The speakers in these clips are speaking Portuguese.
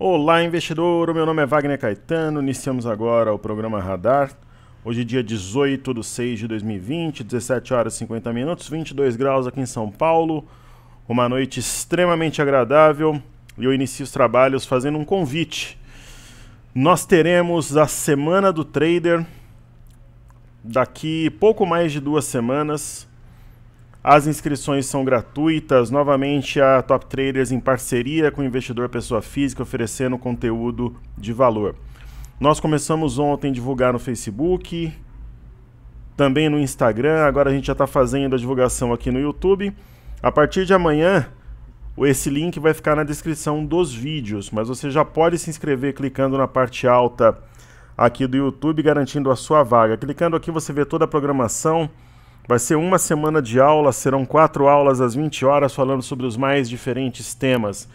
Olá, investidor! O meu nome é Wagner Caetano. Iniciamos agora o programa Radar. Hoje, dia 18 de 6 de 2020, 17 horas e 50 minutos, 22 graus aqui em São Paulo. Uma noite extremamente agradável e eu inicio os trabalhos fazendo um convite. Nós teremos a Semana do Trader daqui pouco mais de duas semanas. As inscrições são gratuitas. Novamente, a Top Traders em parceria com o investidor pessoa física oferecendo conteúdo de valor. Nós começamos ontem a divulgar no Facebook, também no Instagram. Agora a gente já está fazendo a divulgação aqui no YouTube. A partir de amanhã, esse link vai ficar na descrição dos vídeos, mas você já pode se inscrever clicando na parte alta aqui do YouTube, garantindo a sua vaga. Clicando aqui, você vê toda a programação Vai ser uma semana de aula, serão quatro aulas às 20 horas falando sobre os mais diferentes temas.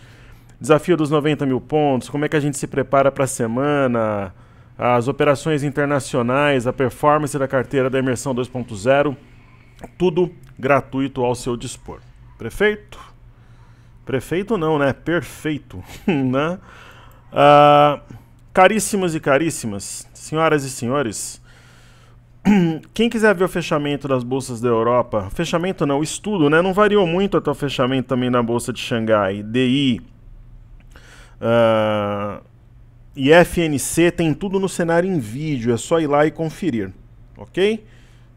Desafio dos 90 mil pontos, como é que a gente se prepara para a semana, as operações internacionais, a performance da carteira da Imersão 2.0, tudo gratuito ao seu dispor. Prefeito? Prefeito não, né? Perfeito, né? Uh, caríssimos e caríssimas, senhoras e senhores, Quem quiser ver o fechamento das bolsas da Europa, fechamento não, estudo, né? Não variou muito até o fechamento também na bolsa de Xangai. DI uh, ah, e FNC tem tudo no cenário em vídeo, é só ir lá e conferir, ok?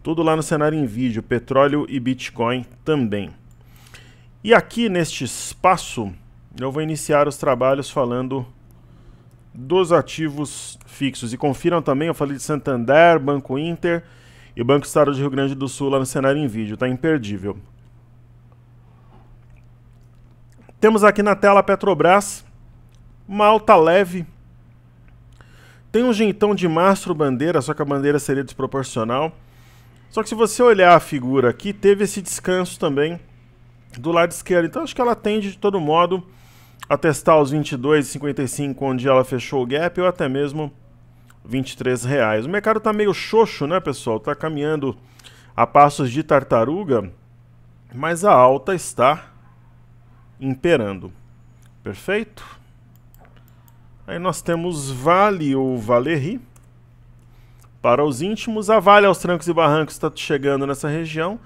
Tudo lá no cenário em vídeo, petróleo e Bitcoin também. E aqui neste espaço, eu vou iniciar os trabalhos falando dos ativos fixos. E confiram também, eu falei de Santander, Banco Inter e Banco Estado de Rio Grande do Sul lá no cenário em vídeo, tá imperdível. Temos aqui na tela a Petrobras, uma alta leve. Tem um jeitão de mastro bandeira, só que a bandeira seria desproporcional. Só que se você olhar a figura aqui, teve esse descanso também do lado esquerdo. Então acho que ela tende de todo modo a testar os 22,55 onde ela fechou o gap ou até mesmo reais O mercado está meio xoxo, né, pessoal? Está caminhando a passos de tartaruga, mas a alta está imperando. Perfeito? Aí nós temos Vale ou valerri Para os íntimos, a Vale aos trancos e barrancos está chegando nessa região.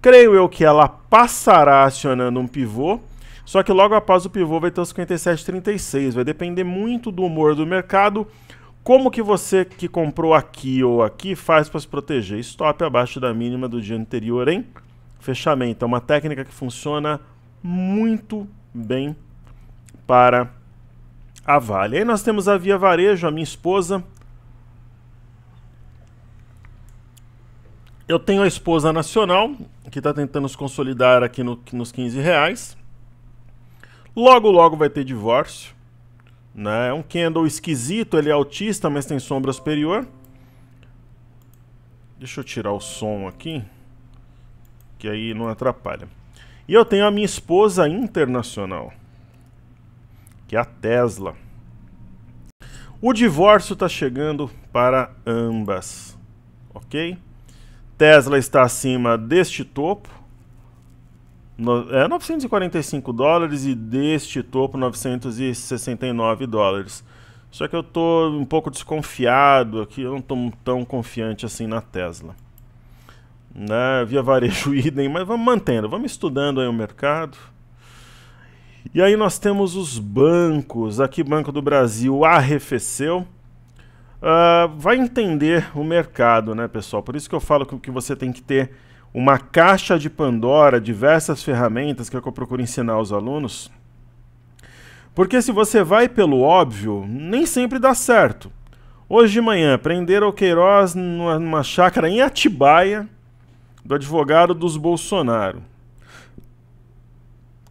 Creio eu que ela passará acionando um pivô. Só que logo após o pivô vai ter os 57,36. Vai depender muito do humor do mercado. Como que você que comprou aqui ou aqui faz para se proteger? Stop abaixo da mínima do dia anterior em fechamento. É uma técnica que funciona muito bem para a Vale. Aí nós temos a Via Varejo, a minha esposa. Eu tenho a esposa nacional, que está tentando se consolidar aqui no, nos 15 reais. Logo, logo vai ter divórcio. Né? É um Kendall esquisito, ele é autista, mas tem sombra superior. Deixa eu tirar o som aqui, que aí não atrapalha. E eu tenho a minha esposa internacional, que é a Tesla. O divórcio está chegando para ambas, ok? Tesla está acima deste topo, é 945 dólares e deste topo 969 dólares. Só que eu tô um pouco desconfiado aqui, eu não tô tão confiante assim na Tesla. Né? Via varejo idem, mas vamos mantendo, vamos estudando aí o mercado. E aí nós temos os bancos. Aqui Banco do Brasil arrefeceu. Uh, vai entender o mercado, né, pessoal? Por isso que eu falo que, que você tem que ter uma caixa de Pandora, diversas ferramentas que, é que eu procuro ensinar aos alunos. Porque se você vai pelo óbvio, nem sempre dá certo. Hoje de manhã, prenderam o Queiroz numa, numa chácara em Atibaia do advogado dos Bolsonaro.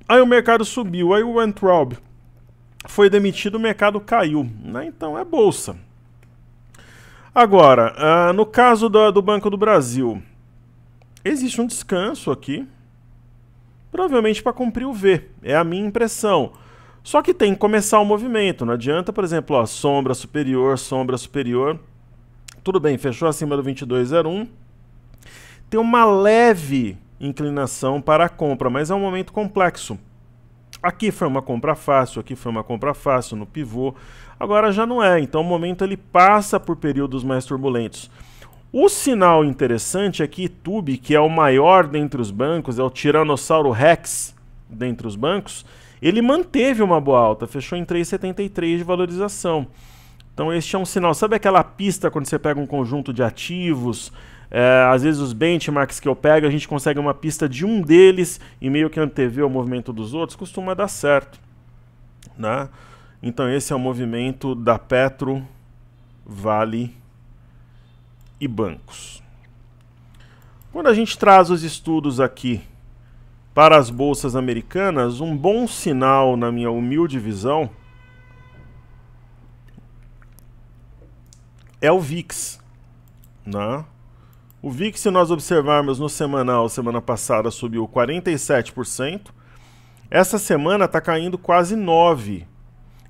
Aí o mercado subiu, aí o Entraub foi demitido, o mercado caiu. Né? Então é bolsa. Agora, uh, no caso do, do Banco do Brasil, existe um descanso aqui, provavelmente para cumprir o V, é a minha impressão. Só que tem que começar o movimento, não adianta, por exemplo, ó, sombra superior, sombra superior. Tudo bem, fechou acima do 2201. Tem uma leve inclinação para a compra, mas é um momento complexo. Aqui foi uma compra fácil, aqui foi uma compra fácil no pivô. Agora já não é, então o momento ele passa por períodos mais turbulentos. O sinal interessante é que Itube, que é o maior dentre os bancos, é o Tiranossauro Rex dentre os bancos, ele manteve uma boa alta, fechou em 3,73 de valorização. Então este é um sinal. Sabe aquela pista quando você pega um conjunto de ativos? É, às vezes os benchmarks que eu pego, a gente consegue uma pista de um deles e meio que antever o movimento dos outros, costuma dar certo. Né? Então esse é o movimento da Petro Vale e bancos. Quando a gente traz os estudos aqui para as bolsas americanas, um bom sinal, na minha humilde visão, é o VIX. Né? O VIX, se nós observarmos no semanal, semana passada subiu 47%. Essa semana está caindo quase 9%.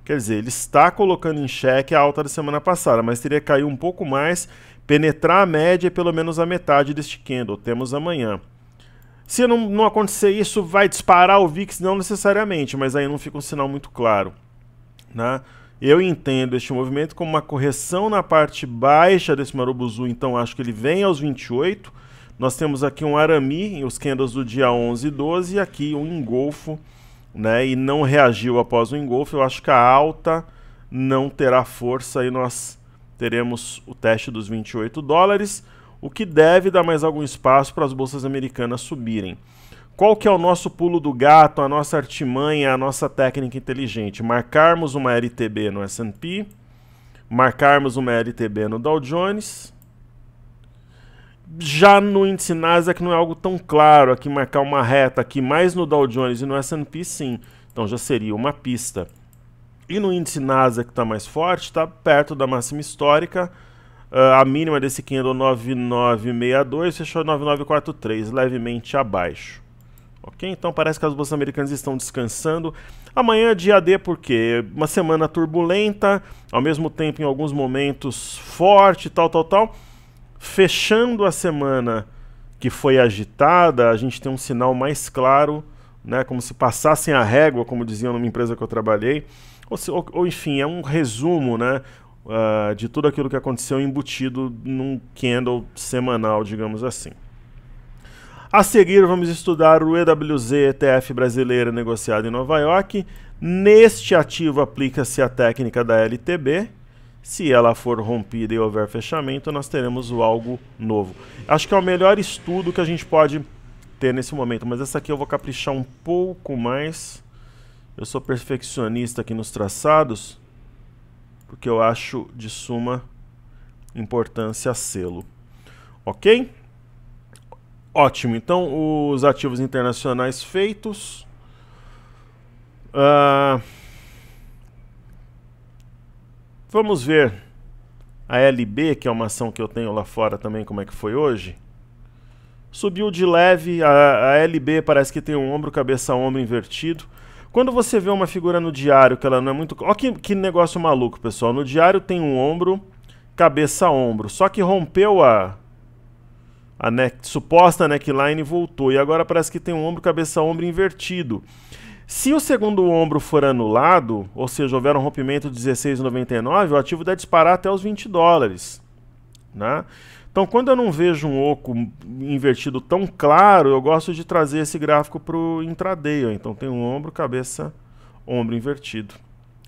Quer dizer, ele está colocando em xeque a alta da semana passada, mas teria caído um pouco mais Penetrar a média é pelo menos a metade deste candle, temos amanhã. Se não, não acontecer isso, vai disparar o VIX? Não necessariamente, mas aí não fica um sinal muito claro. Né? Eu entendo este movimento como uma correção na parte baixa desse Marubuzu, então acho que ele vem aos 28. Nós temos aqui um Arami, os candles do dia 11 e 12, e aqui um engolfo, né? E não reagiu após o engolfo. Eu acho que a alta não terá força e nós teremos o teste dos 28 dólares, o que deve dar mais algum espaço para as bolsas americanas subirem. Qual que é o nosso pulo do gato, a nossa artimanha, a nossa técnica inteligente? Marcarmos uma LTB no S&P, marcarmos uma LTB no Dow Jones. Já no índice Nasdaq não é algo tão claro, aqui marcar uma reta aqui mais no Dow Jones e no S&P sim. Então já seria uma pista. E no índice Nasdaq que está mais forte, está perto da máxima histórica. Uh, a mínima desse candle 9962 fechou 9943, levemente abaixo. Ok? Então parece que as bolsas americanas estão descansando. Amanhã é dia D, porque uma semana turbulenta, ao mesmo tempo em alguns momentos forte, tal, tal, tal. Fechando a semana que foi agitada, a gente tem um sinal mais claro, né? Como se passassem a régua, como diziam numa empresa que eu trabalhei ou, ou enfim, é um resumo, né? Uh, de tudo aquilo que aconteceu embutido num candle semanal, digamos assim. A seguir, vamos estudar o EWZ ETF brasileira negociado em Nova York. Neste ativo aplica-se a técnica da LTB. Se ela for rompida e houver fechamento, nós teremos algo novo. Acho que é o melhor estudo que a gente pode ter nesse momento, mas essa aqui eu vou caprichar um pouco mais eu sou perfeccionista aqui nos traçados, porque eu acho de suma importância selo. Ok? Ótimo, então os ativos internacionais feitos. Uh, vamos ver a LB, que é uma ação que eu tenho lá fora também, como é que foi hoje. Subiu de leve, a, a LB parece que tem um ombro, cabeça, ombro invertido. Quando você vê uma figura no diário que ela não é muito. Olha que, que negócio maluco, pessoal. No diário tem um ombro, cabeça ombro. Só que rompeu a. A neck, suposta neckline voltou. E agora parece que tem um ombro, cabeça ombro invertido. Se o segundo ombro for anulado, ou seja, houver um rompimento de 16,99, o ativo deve disparar até os 20 dólares. Né? Então, quando eu não vejo um oco invertido tão claro, eu gosto de trazer esse gráfico para o intraday. Ó. Então, tem um ombro, cabeça, ombro invertido.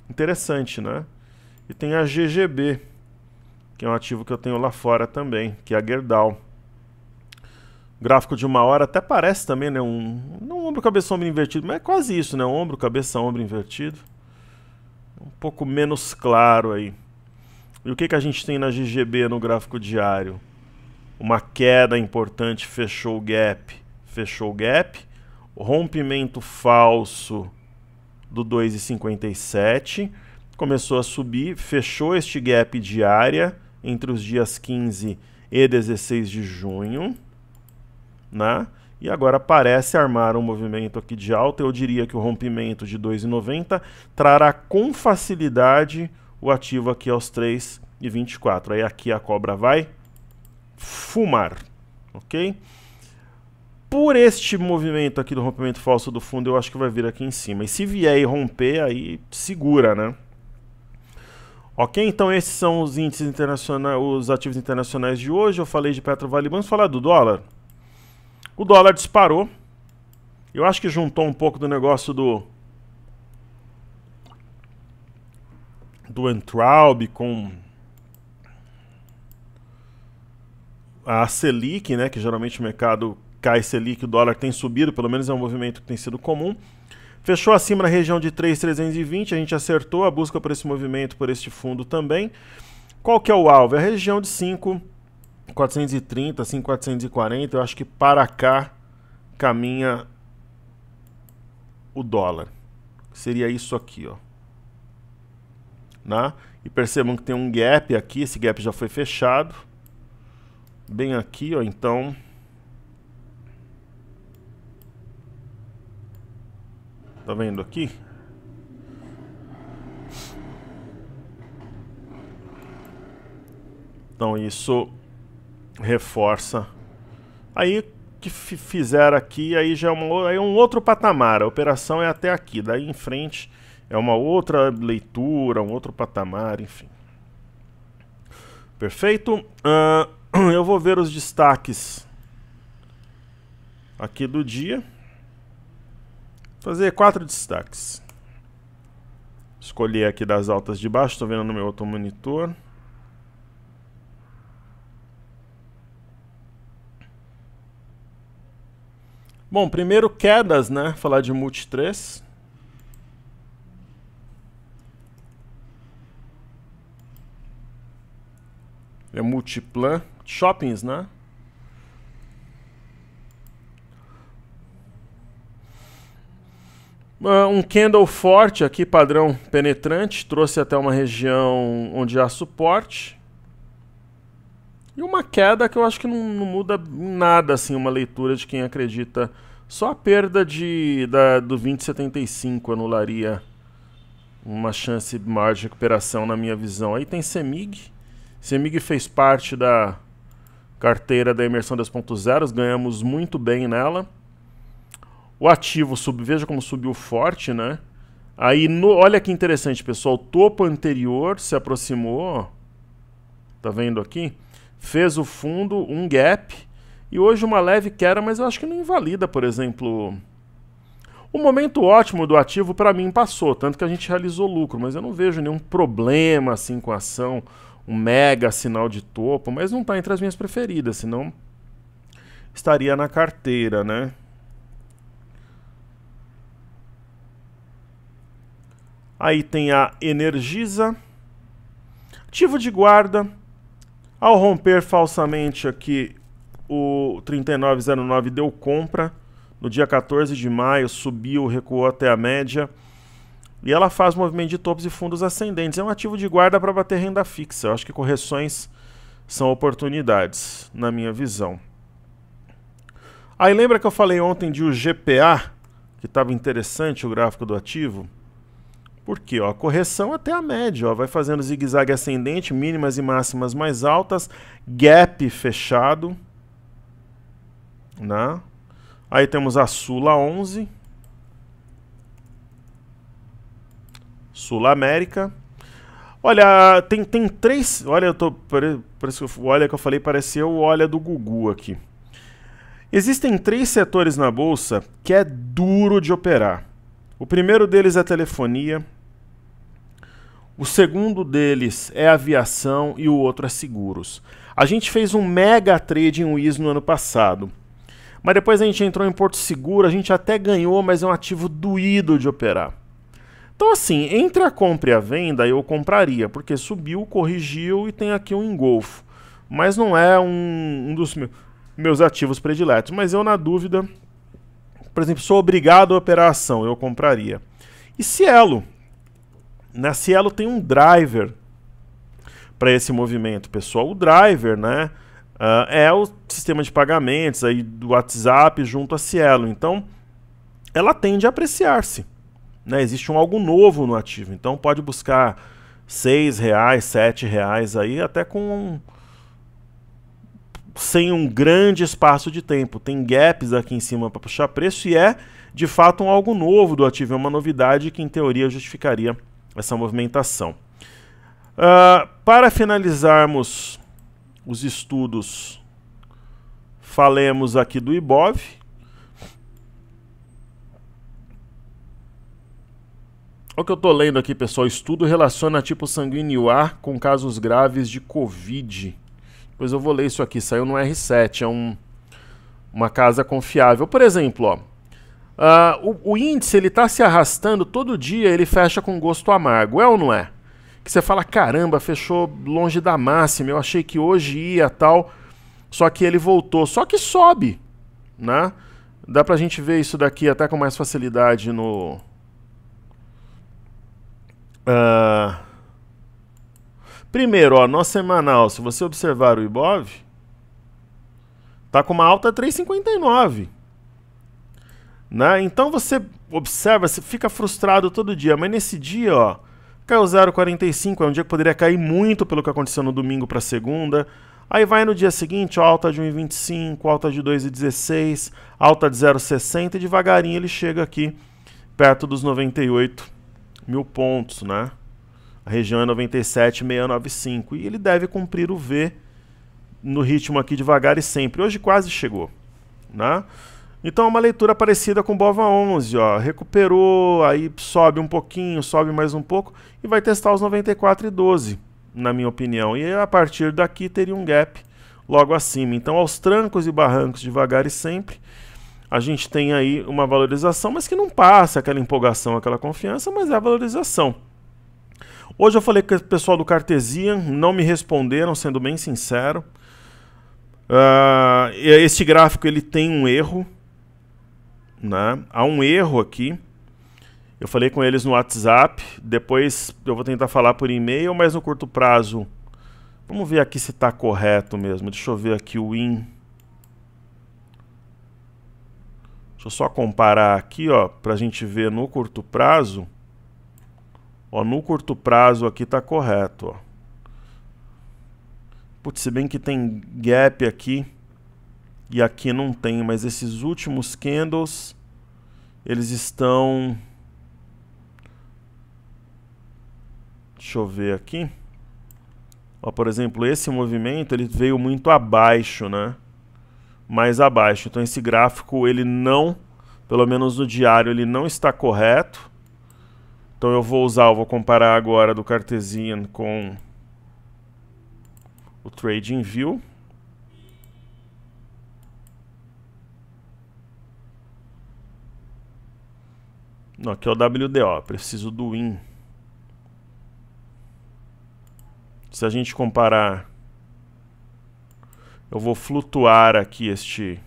Interessante, né? E tem a GGB, que é um ativo que eu tenho lá fora também, que é a Gerdau. Gráfico de uma hora até parece também, né? Um, ombro, cabeça, ombro invertido, mas é quase isso, né? Um ombro, cabeça, ombro invertido. Um pouco menos claro aí. E o que, que a gente tem na GGB no gráfico diário? uma queda importante, fechou o gap, fechou o gap, rompimento falso do 2,57, começou a subir, fechou este gap de área entre os dias 15 e 16 de junho, né? E agora parece armar um movimento aqui de alta. Eu diria que o rompimento de 2,90 trará com facilidade o ativo aqui aos 3,24. Aí aqui a cobra vai fumar, ok? Por este movimento aqui do rompimento falso do fundo, eu acho que vai vir aqui em cima. E se vier e romper, aí segura, né? Ok, então esses são os índices internacionais, os ativos internacionais de hoje. Eu falei de Petrovale, vamos falar do dólar. O dólar disparou. Eu acho que juntou um pouco do negócio do do Entraub com a Selic, né, que geralmente o mercado cai Selic, o dólar tem subido, pelo menos é um movimento que tem sido comum. Fechou acima na região de 3,320, a gente acertou a busca por esse movimento, por este fundo também. Qual que é o alvo? É a região de 5,430, 5,440, eu acho que para cá caminha o dólar. Seria isso aqui, ó. Né? E percebam que tem um gap aqui, esse gap já foi fechado bem aqui, ó, então. Tá vendo aqui? Então isso reforça. Aí que fizer aqui, aí já é, uma, aí é um outro patamar. A operação é até aqui, daí em frente é uma outra leitura, um outro patamar, enfim. Perfeito? Uh, eu vou ver os destaques aqui do dia. Fazer quatro destaques. Escolher aqui das altas de baixo, estou vendo no meu outro monitor. Bom, primeiro quedas, né? Falar de multi 3. É multiplan shoppings, né? Ah, um candle forte aqui, padrão penetrante, trouxe até uma região onde há suporte. E uma queda que eu acho que não, não muda nada assim uma leitura de quem acredita. Só a perda de, da, do 2075 anularia uma chance maior de recuperação na minha visão. Aí tem Semig. Semig fez parte da carteira da Imersão 2.0, ganhamos muito bem nela. O ativo, sub, veja como subiu forte, né? Aí, no, olha que interessante, pessoal, o topo anterior se aproximou, tá vendo aqui? Fez o fundo, um gap, e hoje uma leve queda, mas eu acho que não invalida, por exemplo... O momento ótimo do ativo para mim passou, tanto que a gente realizou lucro, mas eu não vejo nenhum problema assim com a ação um mega sinal de topo, mas não está entre as minhas preferidas, senão estaria na carteira, né? Aí tem a Energisa. Ativo de guarda. Ao romper falsamente aqui o 3909 deu compra. No dia 14 de maio subiu, recuou até a média. E ela faz movimento de topos e fundos ascendentes. É um ativo de guarda para bater renda fixa. Eu acho que correções são oportunidades, na minha visão. Aí lembra que eu falei ontem de o GPA, que estava interessante o gráfico do ativo? Porque ó, correção até a média, ó, vai fazendo zigue-zague ascendente, mínimas e máximas mais altas, gap fechado, né? Aí temos a Sula 11, Sul América. Olha, tem, tem três. Olha, eu tô. Parece, olha que eu falei, pareceu o olha do Gugu aqui. Existem três setores na bolsa que é duro de operar. O primeiro deles é a telefonia, o segundo deles é aviação e o outro é seguros. A gente fez um mega trade em WIS no ano passado. Mas depois a gente entrou em Porto Seguro, a gente até ganhou, mas é um ativo doído de operar. Então, assim, entre a compra e a venda, eu compraria, porque subiu, corrigiu e tem aqui um engolfo. Mas não é um, um dos meus ativos prediletos. Mas eu, na dúvida, por exemplo, sou obrigado a operar a ação, eu compraria. E Cielo? Na né? Cielo tem um driver para esse movimento, pessoal. O driver, né? Uh, é o sistema de pagamentos aí do WhatsApp junto a Cielo. Então, ela tende a apreciar-se. Né? Existe um algo novo no ativo. Então pode buscar seis reais, sete reais aí, até com sem um grande espaço de tempo. Tem gaps aqui em cima para puxar preço e é de fato um algo novo do ativo, é uma novidade que em teoria justificaria essa movimentação. Uh, para finalizarmos os estudos, falemos aqui do IBOV, É o que eu tô lendo aqui, pessoal. Estudo relaciona tipo sanguíneo A com casos graves de Covid. Depois eu vou ler isso aqui. Saiu no R7. É um, uma casa confiável. Por exemplo, ó. Uh, o, o, índice ele está se arrastando todo dia, ele fecha com gosto amargo, é ou não é? Que você fala, caramba, fechou longe da máxima, eu achei que hoje ia tal, só que ele voltou, só que sobe, né? Dá pra gente ver isso daqui até com mais facilidade no, Uh, primeiro, ó, nosso semanal, se você observar o Ibov, tá com uma alta 3,59. Né? Então você observa, você fica frustrado todo dia, mas nesse dia, ó, caiu 0,45, é um dia que poderia cair muito pelo que aconteceu no domingo para segunda. Aí vai no dia seguinte, ó, alta de 1,25, alta de 2,16, alta de 0,60 e devagarinho ele chega aqui perto dos 98 mil pontos, né? A região é 97,695. É e ele deve cumprir o V no ritmo aqui devagar e sempre. Hoje quase chegou, né? Então uma leitura parecida com Bova 11, ó, recuperou, aí sobe um pouquinho, sobe mais um pouco e vai testar os 94,12, na minha opinião. E a partir daqui teria um gap logo acima. Então aos trancos e barrancos devagar e sempre a gente tem aí uma valorização, mas que não passa aquela empolgação, aquela confiança, mas é a valorização. Hoje eu falei com o pessoal do Cartesian, não me responderam, sendo bem sincero. Uh, ah, este gráfico ele tem um erro, né? Há um erro aqui. Eu falei com eles no WhatsApp, depois eu vou tentar falar por e-mail, mas no curto prazo. Vamos ver aqui se está correto mesmo. Deixa eu ver aqui o in Deixa eu só comparar aqui, ó, para a gente ver no curto prazo. Ó, no curto prazo aqui tá correto, ó. Putz, se bem que tem gap aqui e aqui não tem, mas esses últimos candles, eles estão... Deixa eu ver aqui. Ó, por exemplo, esse movimento ele veio muito abaixo, né? mais abaixo. Então esse gráfico, ele não, pelo menos no diário, ele não está correto. Então eu vou usar, eu vou comparar agora do Cartesian com o Trading View. Não, aqui é o WDO, preciso do Win. Se a gente comparar eu vou flutuar aqui este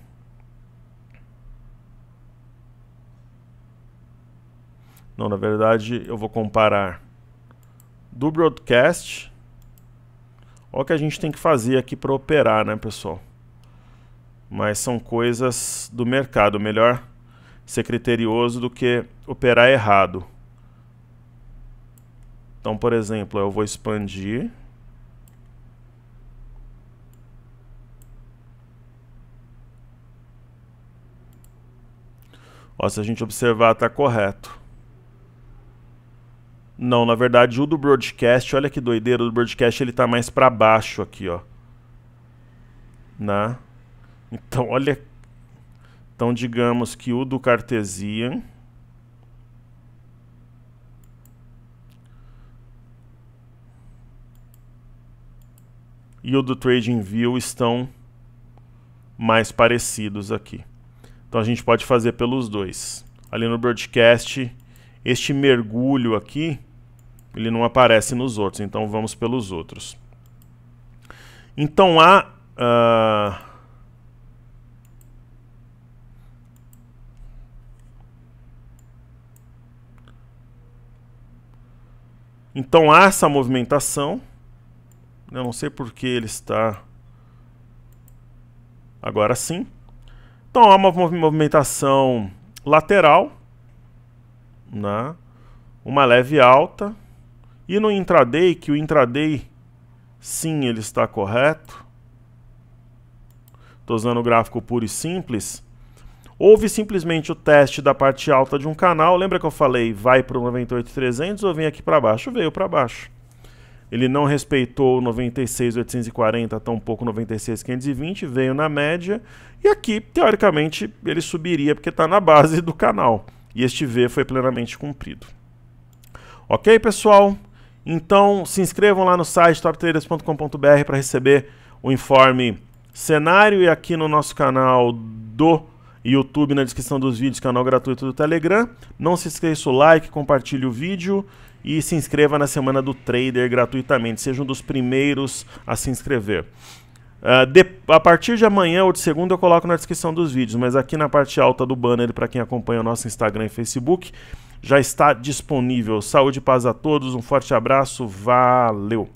Não, na verdade, eu vou comparar do broadcast. Olha o que a gente tem que fazer aqui para operar, né, pessoal? Mas são coisas do mercado. Melhor ser criterioso do que operar errado. Então, por exemplo, eu vou expandir. Ó, se a gente observar, está correto. Não, na verdade, o do broadcast, olha que doideira, o do broadcast ele tá mais para baixo aqui, ó. Né? Então, olha Então, digamos que o do Cartesian e o do TradingView estão mais parecidos aqui. Então a gente pode fazer pelos dois. Ali no broadcast, este mergulho aqui, ele não aparece nos outros, então vamos pelos outros. Então há... Uh... Então há essa movimentação. Eu não sei porque ele está... Agora sim. Então há uma movimentação lateral, né? uma leve alta. E no intraday, que o intraday sim ele está correto, estou usando o gráfico puro e simples, houve simplesmente o teste da parte alta de um canal. Lembra que eu falei vai para o 98300 ou vem aqui para baixo? Veio para baixo. Ele não respeitou 96,840, tampouco 96,520, veio na média. E aqui, teoricamente, ele subiria porque está na base do canal. E este V foi plenamente cumprido. Ok, pessoal? Então, se inscrevam lá no site toptraders.com.br para receber o informe cenário e aqui no nosso canal do YouTube, na descrição dos vídeos, canal gratuito do Telegram. Não se esqueça o like, compartilhe o vídeo e se inscreva na Semana do Trader gratuitamente. Seja um dos primeiros a se inscrever. Uh, de, a partir de amanhã ou de segunda eu coloco na descrição dos vídeos, mas aqui na parte alta do banner, para quem acompanha o nosso Instagram e Facebook, já está disponível. Saúde e paz a todos, um forte abraço, valeu!